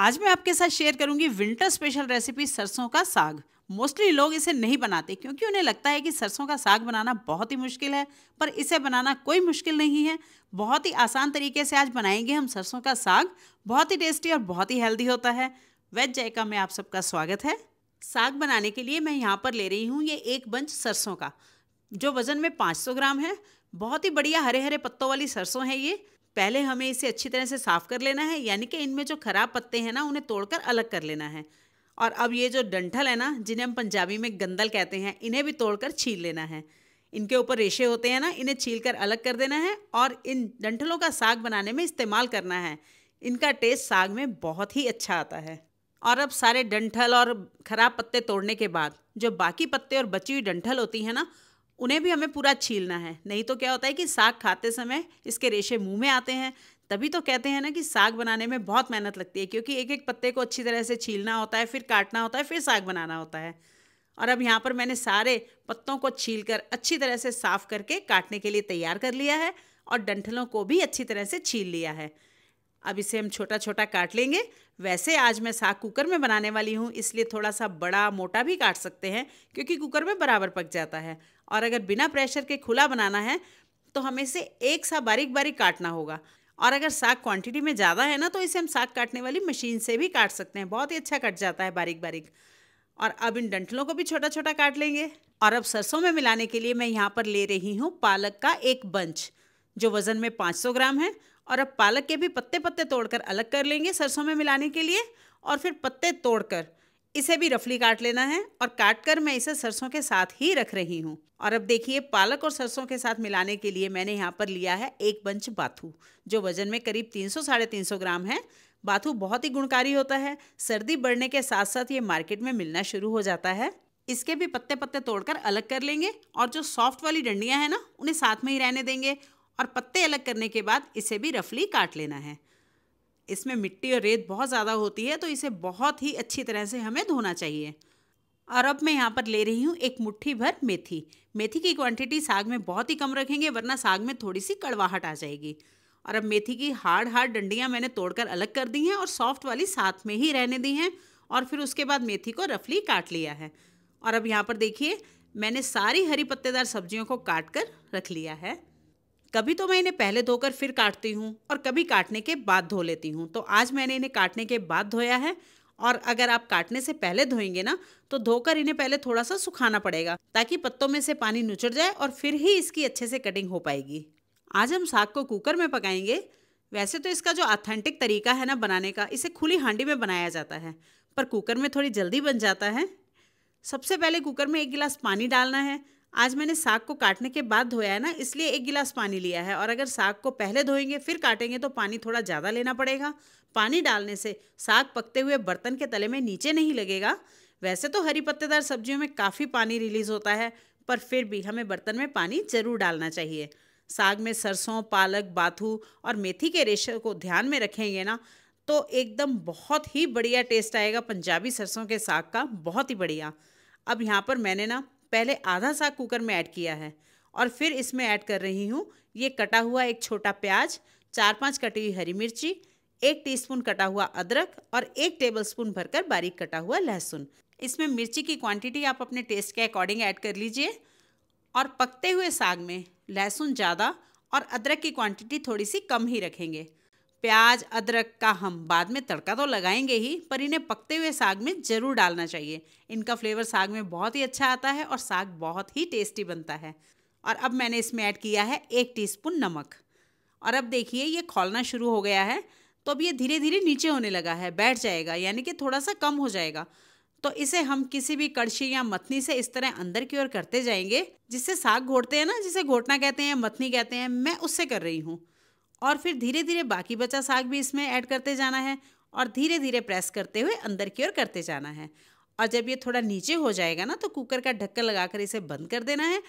आज मैं आपके साथ शेयर करूंगी विंटर स्पेशल रेसिपी सरसों का साग मोस्टली लोग इसे नहीं बनाते क्योंकि उन्हें लगता है कि सरसों का साग बनाना बहुत ही मुश्किल है पर इसे बनाना कोई मुश्किल नहीं है बहुत ही आसान तरीके से आज बनाएंगे हम सरसों का साग बहुत ही टेस्टी और बहुत ही हेल्दी होता है वेज जायका में आप सबका स्वागत है साग बनाने के लिए मैं यहाँ पर ले रही हूँ ये एक बंच सरसों का जो वज़न में 500 ग्राम है बहुत ही बढ़िया हरे हरे पत्तों वाली सरसों है ये पहले हमें इसे अच्छी तरह से साफ़ कर लेना है यानी कि इनमें जो ख़राब पत्ते हैं ना उन्हें तोड़कर अलग कर लेना है और अब ये जो डंठल है ना जिन्हें हम पंजाबी में गंदल कहते हैं इन्हें भी तोड़कर छील लेना है इनके ऊपर रेशे होते हैं ना इन्हें छील कर अलग कर देना है और इन डंठलों का साग बनाने में इस्तेमाल करना है इनका टेस्ट साग में बहुत ही अच्छा आता है और अब सारे डंठल और ख़राब पत्ते तोड़ने के बाद जो बाकी पत्ते और बची हुई डंठल होती है ना उन्हें भी हमें पूरा छीलना है नहीं तो क्या होता है कि साग खाते समय इसके रेशे मुंह में आते हैं तभी तो कहते हैं ना कि साग बनाने में बहुत मेहनत लगती है क्योंकि एक एक पत्ते को अच्छी तरह से छीलना होता है फिर काटना होता है फिर साग बनाना होता है और अब यहाँ पर मैंने सारे पत्तों को छील कर अच्छी तरह से साफ करके काटने के लिए तैयार कर लिया है और डंठलों को भी अच्छी तरह से छील लिया है अब इसे हम छोटा छोटा काट लेंगे वैसे आज मैं साग कुकर में बनाने वाली हूँ इसलिए थोड़ा सा बड़ा मोटा भी काट सकते हैं क्योंकि कुकर में बराबर पक जाता है और अगर बिना प्रेशर के खुला बनाना है तो हमें इसे एक सा बारीक बारीक काटना होगा और अगर साग क्वांटिटी में ज़्यादा है ना तो इसे हम साग काटने वाली मशीन से भी काट सकते हैं बहुत ही अच्छा कट जाता है बारीक बारीक और अब इन डंठलों को भी छोटा छोटा काट लेंगे और अब सरसों में मिलाने के लिए मैं यहाँ पर ले रही हूँ पालक का एक बंच जो वज़न में 500 ग्राम है और अब पालक के भी पत्ते पत्ते तोड़कर अलग कर लेंगे सरसों में मिलाने के लिए और फिर पत्ते तोड़कर इसे भी रफली काट लेना है और काट कर मैं इसे सरसों के साथ ही रख रही हूँ और अब देखिए पालक और सरसों के साथ मिलाने के लिए मैंने यहाँ पर लिया है एक बंच बाथू जो वजन में करीब तीन सौ साढ़े तीन सौ ग्राम है बाथू बहुत ही गुणकारी होता है सर्दी बढ़ने के साथ साथ ये मार्केट में मिलना शुरू हो जाता है इसके भी पत्ते पत्ते तोड़कर अलग कर लेंगे और जो सॉफ्ट वाली डंडियाँ हैं ना उन्हें साथ में ही रहने देंगे और पत्ते अलग करने के बाद इसे भी रफली काट लेना है इसमें मिट्टी और रेत बहुत ज़्यादा होती है तो इसे बहुत ही अच्छी तरह से हमें धोना चाहिए और अब मैं यहाँ पर ले रही हूँ एक मुट्ठी भर मेथी मेथी की क्वांटिटी साग में बहुत ही कम रखेंगे वरना साग में थोड़ी सी कड़वाहट आ जाएगी और अब मेथी की हार्ड हार्ड डंडियाँ मैंने तोड़कर अलग कर दी हैं और सॉफ्ट वाली साथ में ही रहने दी हैं और फिर उसके बाद मेथी को रफली काट लिया है और अब यहाँ पर देखिए मैंने सारी हरी पत्तेदार सब्जियों को काट कर रख लिया है कभी तो मैं इन्हें पहले धोकर फिर काटती हूँ और कभी काटने के बाद धो लेती हूँ तो आज मैंने इन्हें काटने के बाद धोया है और अगर आप काटने से पहले धोएंगे ना तो धोकर इन्हें पहले थोड़ा सा सुखाना पड़ेगा ताकि पत्तों में से पानी नुचड़ जाए और फिर ही इसकी अच्छे से कटिंग हो पाएगी आज हम साग को कुकर में पकाएंगे वैसे तो इसका जो ऑथेंटिक तरीका है ना बनाने का इसे खुली हांडी में बनाया जाता है पर कुकर में थोड़ी जल्दी बन जाता है सबसे पहले कुकर में एक गिलास पानी डालना है आज मैंने साग को काटने के बाद धोया है ना इसलिए एक गिलास पानी लिया है और अगर साग को पहले धोएंगे फिर काटेंगे तो पानी थोड़ा ज़्यादा लेना पड़ेगा पानी डालने से साग पकते हुए बर्तन के तले में नीचे नहीं लगेगा वैसे तो हरी पत्तेदार सब्जियों में काफ़ी पानी रिलीज़ होता है पर फिर भी हमें बर्तन में पानी ज़रूर डालना चाहिए साग में सरसों पालक बाथू और मेथी के रेशे को ध्यान में रखेंगे ना तो एकदम बहुत ही बढ़िया टेस्ट आएगा पंजाबी सरसों के साग का बहुत ही बढ़िया अब यहाँ पर मैंने ना पहले आधा साग कुकर में ऐड किया है और फिर इसमें ऐड कर रही हूँ ये कटा हुआ एक छोटा प्याज चार पांच कटी हुई हरी मिर्ची एक टीस्पून कटा हुआ अदरक और एक टेबलस्पून भरकर बारीक कटा हुआ लहसुन इसमें मिर्ची की क्वांटिटी आप अपने टेस्ट के अकॉर्डिंग ऐड कर लीजिए और पकते हुए साग में लहसुन ज़्यादा और अदरक की क्वांटिटी थोड़ी सी कम ही रखेंगे प्याज अदरक का हम बाद में तड़का तो लगाएंगे ही पर इन्हें पकते हुए साग में ज़रूर डालना चाहिए इनका फ्लेवर साग में बहुत ही अच्छा आता है और साग बहुत ही टेस्टी बनता है और अब मैंने इसमें ऐड किया है एक टीस्पून नमक और अब देखिए ये खोलना शुरू हो गया है तो अब ये धीरे धीरे नीचे होने लगा है बैठ जाएगा यानी कि थोड़ा सा कम हो जाएगा तो इसे हम किसी भी कड़छी या मथनी से इस तरह अंदर की ओर करते जाएंगे जिससे साग घोटते हैं ना जिसे घोटना कहते हैं मथनी कहते हैं मैं उससे कर रही हूँ और फिर धीरे धीरे बाकी बचा साग भी इसमें ऐड करते जाना है और धीरे धीरे प्रेस करते हुए अंदर की ओर करते जाना है और जब ये थोड़ा नीचे हो जाएगा ना तो कुकर का ढक्कन लगाकर इसे बंद कर देना है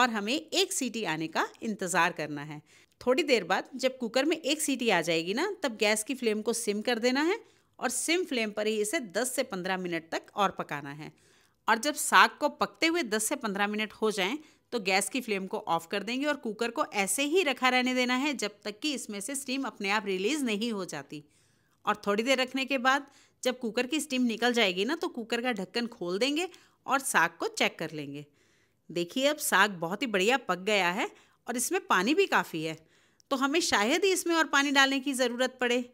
और हमें एक सीटी आने का इंतज़ार करना है थोड़ी देर बाद जब कुकर में एक सीटी आ जाएगी ना तब गैस की फ्लेम को सिम कर देना है और सिम फ्लेम पर ही इसे 10 से 15 मिनट तक और पकाना है और जब साग को पकते हुए 10 से 15 मिनट हो जाएं तो गैस की फ्लेम को ऑफ कर देंगे और कुकर को ऐसे ही रखा रहने देना है जब तक कि इसमें से स्टीम अपने आप रिलीज़ नहीं हो जाती और थोड़ी देर रखने के बाद जब कुकर की स्टीम निकल जाएगी ना तो कुकर का ढक्कन खोल देंगे और साग को चेक कर लेंगे देखिए अब साग बहुत ही बढ़िया पक गया है और इसमें पानी भी काफ़ी है तो हमें शायद ही इसमें और पानी डालने की ज़रूरत पड़े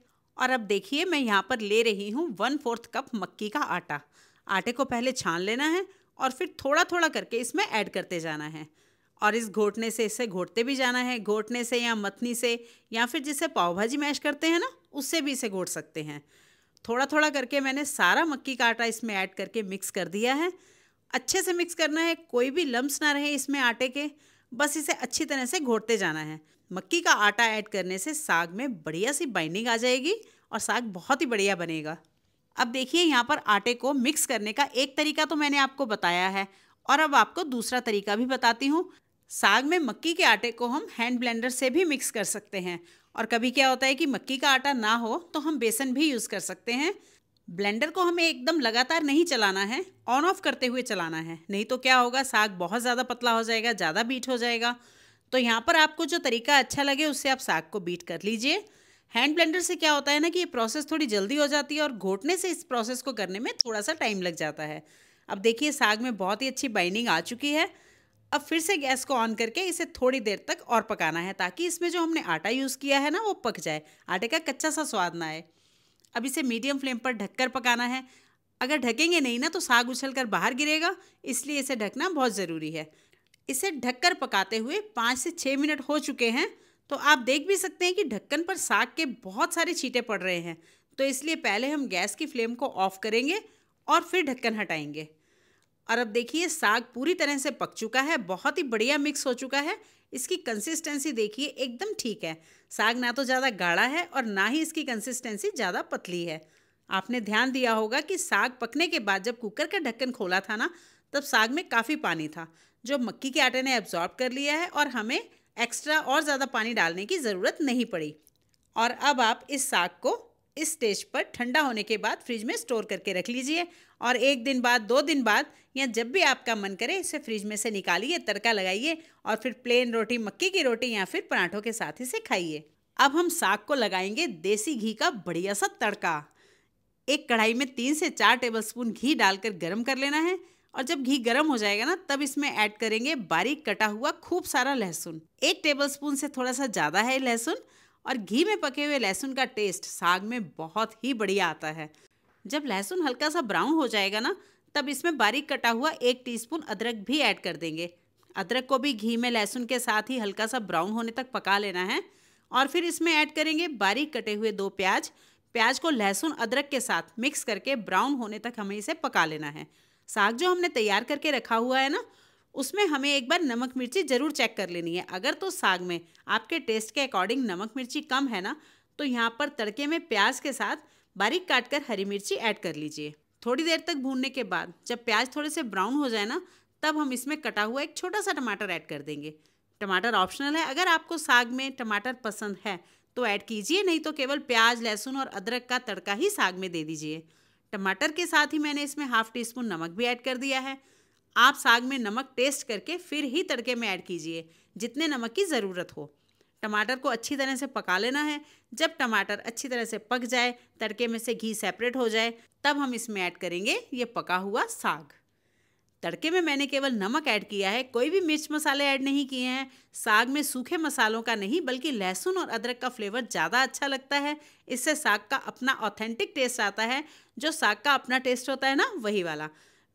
और अब देखिए मैं यहाँ पर ले रही हूँ वन फोर्थ कप मक्की का आटा आटे को पहले छान लेना है और फिर थोड़ा थोड़ा करके इसमें ऐड करते जाना है और इस घोटने से इसे घोटते भी जाना है घोटने से या मथनी से या फिर जिसे पाव भाजी मैश करते हैं ना उससे भी इसे घोट सकते हैं थोड़ा थोड़ा करके मैंने सारा मक्की का आटा इसमें ऐड करके मिक्स कर दिया है अच्छे से मिक्स करना है कोई भी लम्ब ना रहे इसमें आटे के बस इसे अच्छी तरह से घोटते जाना है मक्की का आटा ऐड करने से साग में बढ़िया सी बाइंडिंग आ जाएगी और साग बहुत ही बढ़िया बनेगा अब देखिए यहाँ पर आटे को मिक्स करने का एक तरीका तो मैंने आपको बताया है और अब आपको दूसरा तरीका भी बताती हूँ साग में मक्की के आटे को हम हैंड ब्लेंडर से भी मिक्स कर सकते हैं और कभी क्या होता है कि मक्की का आटा ना हो तो हम बेसन भी यूज़ कर सकते हैं ब्लेंडर को हमें एकदम लगातार नहीं चलाना है ऑन ऑफ करते हुए चलाना है नहीं तो क्या होगा साग बहुत ज़्यादा पतला हो जाएगा ज़्यादा बीट हो जाएगा तो यहाँ पर आपको जो तरीका अच्छा लगे उससे आप साग को बीट कर लीजिए हैंड ब्लेंडर से क्या होता है ना कि ये प्रोसेस थोड़ी जल्दी हो जाती है और घोटने से इस प्रोसेस को करने में थोड़ा सा टाइम लग जाता है अब देखिए साग में बहुत ही अच्छी बाइंडिंग आ चुकी है अब फिर से गैस को ऑन करके इसे थोड़ी देर तक और पकाना है ताकि इसमें जो हमने आटा यूज़ किया है ना वो पक जाए आटे का कच्चा सा स्वाद ना आए अब इसे मीडियम फ्लेम पर ढककर पकाना है अगर ढकेंगे नहीं ना तो साग उछल कर बाहर गिरेगा इसलिए इसे ढकना बहुत ज़रूरी है इसे ढककर पकाते हुए पाँच से छः मिनट हो चुके हैं तो आप देख भी सकते हैं कि ढक्कन पर साग के बहुत सारे छींटे पड़ रहे हैं तो इसलिए पहले हम गैस की फ्लेम को ऑफ करेंगे और फिर ढक्कन हटाएंगे और अब देखिए साग पूरी तरह से पक चुका है बहुत ही बढ़िया मिक्स हो चुका है इसकी कंसिस्टेंसी देखिए एकदम ठीक है साग ना तो ज़्यादा गाढ़ा है और ना ही इसकी कंसिस्टेंसी ज़्यादा पतली है आपने ध्यान दिया होगा कि साग पकने के बाद जब कुकर का ढक्कन खोला था ना तब साग में काफ़ी पानी था जो मक्की के आटे ने एब्जॉर्ब कर लिया है और हमें एक्स्ट्रा और ज़्यादा पानी डालने की ज़रूरत नहीं पड़ी और अब आप इस साग को इस स्टेज पर ठंडा होने के बाद फ्रिज में स्टोर करके रख लीजिए और एक दिन बाद दो दिन बाद या जब भी आपका मन करे इसे फ्रिज में से निकालिए तड़का लगाइए और फिर प्लेन रोटी मक्की की रोटी या फिर पराठों के साथ इसे खाइए अब हम साग को लगाएंगे देसी घी का बढ़िया सा तड़का एक कढ़ाई में तीन से चार टेबलस्पून घी डालकर गर्म कर लेना है और जब घी गर्म हो जाएगा ना तब इसमें ऐड करेंगे बारीक कटा हुआ खूब सारा लहसुन एक टेबलस्पून से थोड़ा सा ज़्यादा है लहसुन और घी में पके हुए लहसुन का टेस्ट साग में बहुत ही बढ़िया आता है जब लहसुन हल्का सा ब्राउन हो जाएगा ना तब इसमें बारीक कटा हुआ एक टीस्पून अदरक भी ऐड कर देंगे अदरक को भी घी में लहसुन के साथ ही हल्का सा ब्राउन होने तक पका लेना है और फिर इसमें ऐड करेंगे बारीक कटे हुए दो प्याज प्याज को लहसुन अदरक के साथ मिक्स करके ब्राउन होने तक हमें इसे पका लेना है साग जो हमने तैयार करके रखा हुआ है ना उसमें हमें एक बार नमक मिर्ची ज़रूर चेक कर लेनी है अगर तो साग में आपके टेस्ट के अकॉर्डिंग नमक मिर्ची कम है ना तो यहाँ पर तड़के में प्याज के साथ बारीक काट कर हरी मिर्ची ऐड कर लीजिए थोड़ी देर तक भूनने के बाद जब प्याज थोड़े से ब्राउन हो जाए ना तब हम इसमें कटा हुआ एक छोटा सा टमाटर ऐड कर देंगे टमाटर ऑप्शनल है अगर आपको साग में टमाटर पसंद है तो ऐड कीजिए नहीं तो केवल प्याज लहसुन और अदरक का तड़का ही साग में दे दीजिए टमाटर के साथ ही मैंने इसमें हाफ टी स्पून नमक भी ऐड कर दिया है आप साग में नमक टेस्ट करके फिर ही तड़के में ऐड कीजिए जितने नमक की ज़रूरत हो टमाटर को अच्छी तरह से पका लेना है जब टमाटर अच्छी तरह से पक जाए तड़के में से घी सेपरेट हो जाए तब हम इसमें ऐड करेंगे ये पका हुआ साग तड़के में मैंने केवल नमक ऐड किया है कोई भी मिर्च मसाले ऐड नहीं किए हैं साग में सूखे मसालों का नहीं बल्कि लहसुन और अदरक का फ्लेवर ज़्यादा अच्छा लगता है इससे साग का अपना ऑथेंटिक टेस्ट आता है जो साग का अपना टेस्ट होता है ना वही वाला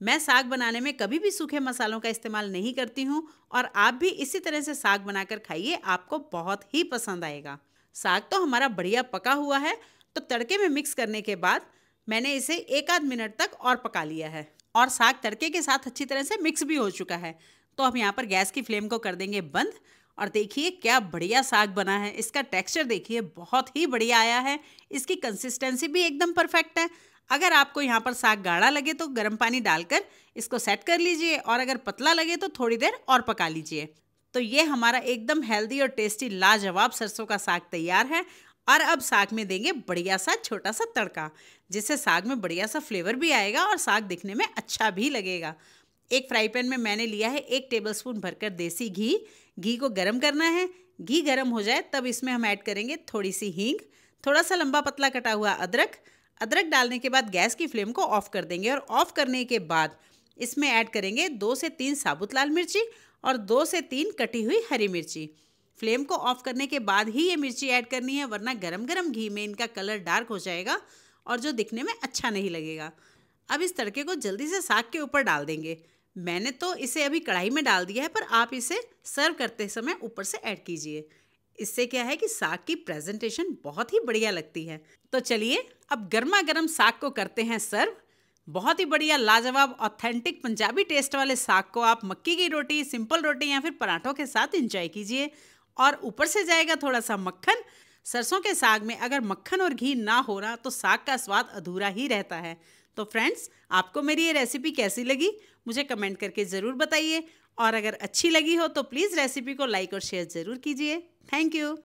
मैं साग बनाने में कभी भी सूखे मसालों का इस्तेमाल नहीं करती हूँ और आप भी इसी तरह से साग बनाकर खाइए आपको बहुत ही पसंद आएगा साग तो हमारा बढ़िया पका हुआ है तो तड़के में मिक्स करने के बाद मैंने इसे एक आध मिनट तक और पका लिया है और साग तड़के के साथ अच्छी तरह से मिक्स भी हो चुका है तो हम यहाँ पर गैस की फ्लेम को कर देंगे बंद और देखिए क्या बढ़िया साग बना है इसका टेक्सचर देखिए बहुत ही बढ़िया आया है इसकी कंसिस्टेंसी भी एकदम परफेक्ट है अगर आपको यहाँ पर साग गाढ़ा लगे तो गर्म पानी डालकर इसको सेट कर लीजिए और अगर पतला लगे तो थोड़ी देर और पका लीजिए तो ये हमारा एकदम हेल्दी और टेस्टी लाजवाब सरसों का साग तैयार है और अब साग में देंगे बढ़िया सा छोटा सा तड़का जिससे साग में बढ़िया सा फ्लेवर भी आएगा और साग दिखने में अच्छा भी लगेगा एक फ्राई पैन में मैंने लिया है एक टेबलस्पून भरकर देसी घी घी को गर्म करना है घी गर्म हो जाए तब इसमें हम ऐड करेंगे थोड़ी सी हींग थोड़ा सा लंबा पतला कटा हुआ अदरक अदरक डालने के बाद गैस की फ्लेम को ऑफ़ कर देंगे और ऑफ़ करने के बाद इसमें ऐड करेंगे दो से तीन साबुत लाल मिर्ची और दो से तीन कटी हुई हरी मिर्ची फ्लेम को ऑफ करने के बाद ही ये मिर्ची ऐड करनी है वरना गरम गरम घी में इनका कलर डार्क हो जाएगा और जो दिखने में अच्छा नहीं लगेगा अब इस तड़के को जल्दी से साग के ऊपर डाल देंगे मैंने तो इसे अभी कढ़ाई में डाल दिया है पर आप इसे सर्व करते समय ऊपर से ऐड कीजिए इससे क्या है कि साग की प्रेजेंटेशन बहुत ही बढ़िया लगती है तो चलिए अब गर्मा गर्म साग को करते हैं सर्व बहुत ही बढ़िया लाजवाब ऑथेंटिक पंजाबी टेस्ट वाले साग को आप मक्की की रोटी सिंपल रोटी या फिर पराठों के साथ इंजॉय कीजिए और ऊपर से जाएगा थोड़ा सा मक्खन सरसों के साग में अगर मक्खन और घी ना हो रहा तो साग का स्वाद अधूरा ही रहता है तो फ्रेंड्स आपको मेरी ये रेसिपी कैसी लगी मुझे कमेंट करके ज़रूर बताइए और अगर अच्छी लगी हो तो प्लीज़ रेसिपी को लाइक और शेयर ज़रूर कीजिए थैंक यू